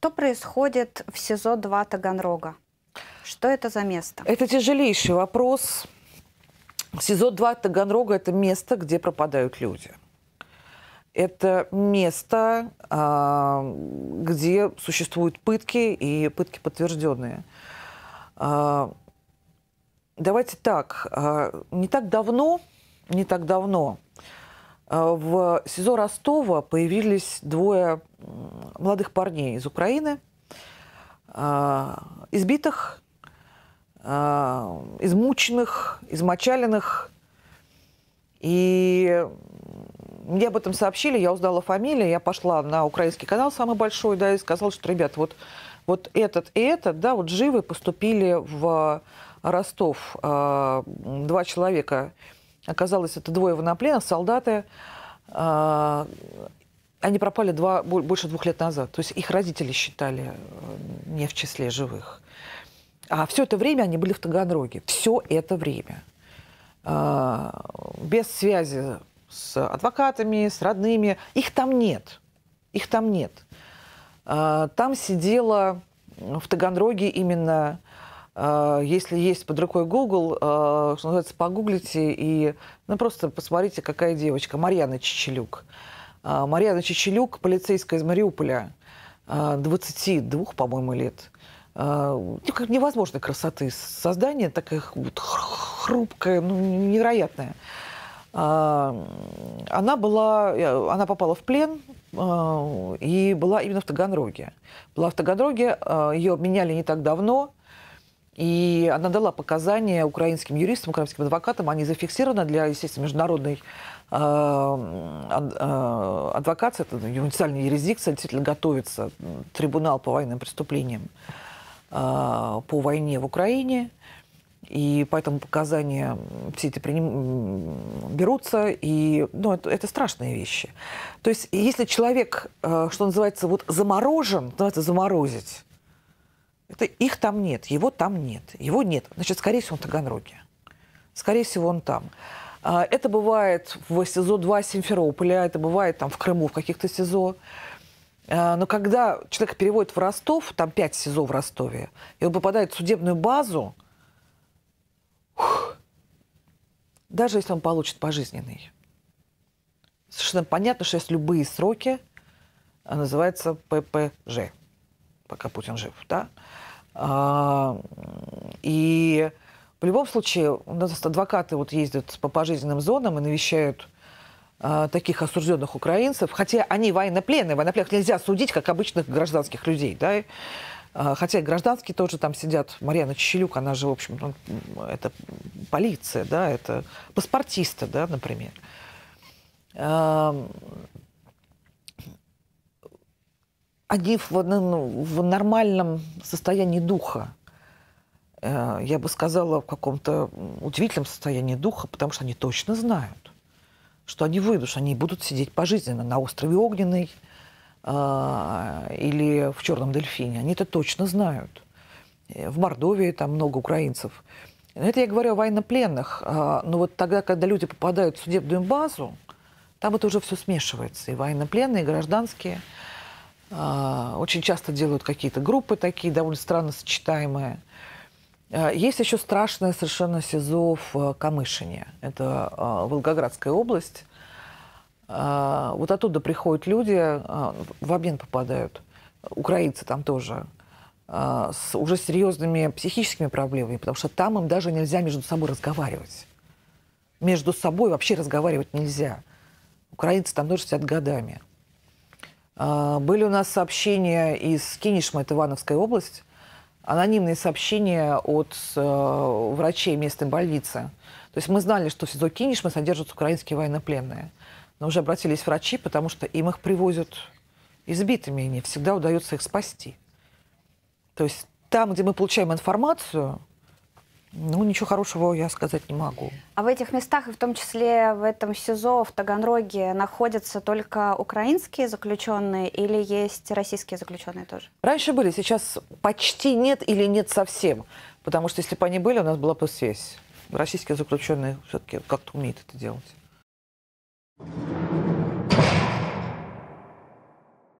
Что происходит в СИЗО 2 Таганрога? Что это за место? Это тяжелейший вопрос. СИЗО 2 Таганрога – это место, где пропадают люди. Это место, а, где существуют пытки и пытки подтвержденные. А, давайте так. А, не так давно, не так давно а, в СИЗО Ростова появились двое молодых парней из Украины, а, избитых, а, измученных, измочаленных. И мне об этом сообщили, я узнала фамилии, я пошла на украинский канал, самый большой, да, и сказала, что, ребят, вот, вот этот и этот, да, вот живы поступили в Ростов. Два человека Оказалось, это двое военнопленных, солдаты. А, они пропали два, больше двух лет назад. То есть их родители считали э, не в числе живых. А все это время они были в Таганроге. Все это время. А, без связи с адвокатами, с родными. Их там нет. Их там нет. А, там сидела в Таганроге именно а, если есть под рукой Google, а, что называется, погуглите и ну, просто посмотрите, какая девочка. Марьяна Чечелюк. А, Марьяна Чечелюк, полицейская из Мариуполя, 22, по-моему, лет. Ну, как невозможной красоты. Создание такое хрупкая, ну, невероятное. Она была, э, она попала в плен и была именно в Таганроге. Была в Таганроге, ее обменяли не так давно, и она дала показания украинским юристам, украинским адвокатам. Они зафиксированы для, естественно, международной э, э, адвокации, это универсальная юрисдикция, действительно готовится трибунал по военным преступлениям э, по войне в Украине. И поэтому показания все эти приним... берутся, и ну, это, это страшные вещи. То есть если человек, что называется, вот заморожен, называется заморозить, это их там нет, его там нет, его нет. Значит, скорее всего, он в Таганроге. Скорее всего, он там. А, это бывает в СИЗО-2 Симферополя, это бывает там в Крыму, в каких-то СИЗО. А, но когда человек переводит в Ростов, там 5 СИЗО в Ростове, и он попадает в судебную базу, даже если он получит пожизненный, совершенно понятно, что есть любые сроки, а, называется ППЖ пока Путин жив, да. А, и в любом случае у нас адвокаты вот ездят по пожизненным зонам и навещают а, таких осужденных украинцев, хотя они военнопленные, военнопленных нельзя судить, как обычных гражданских людей, да, а, Хотя гражданские тоже там сидят. Марьяна Чищелюк, она же, в общем, ну, это полиция, да, это паспортисты, да, например они в, ну, ну, в нормальном состоянии духа. Э, я бы сказала, в каком-то удивительном состоянии духа, потому что они точно знают, что они выйдут, что они будут сидеть пожизненно на острове Огненный э, или в Черном Дельфине. Они это точно знают. Э, в Мордовии там много украинцев. Это я говорю о военнопленных. Но вот тогда, когда люди попадают в судебную базу, там это уже все смешивается. И военнопленные, и гражданские – а, очень часто делают какие-то группы такие, довольно странно сочетаемые. А, есть еще страшное совершенно СИЗО в э, Камышине. Это а, Волгоградская область. Вот оттуда приходят люди, в обмен попадают. Украинцы там тоже с уже серьезными психическими проблемами, потому что там им даже нельзя между собой разговаривать. Между собой вообще разговаривать нельзя. Украинцы там тоже сидят годами. А, были у нас сообщения из Кинишма, это Ивановская область, анонимные сообщения от э, врачей местной больницы. То есть мы знали, что в СИЗО Кинишма содержатся украинские военнопленные. Но уже обратились врачи, потому что им их привозят избитыми, и не всегда удается их спасти. То есть там, где мы получаем информацию, ну, ничего хорошего я сказать не могу. А в этих местах, и в том числе в этом СИЗО, в Таганроге, находятся только украинские заключенные или есть российские заключенные тоже? Раньше были, сейчас почти нет или нет совсем. Потому что если бы они были, у нас была бы связь. Российские заключенные все-таки как-то умеют это делать.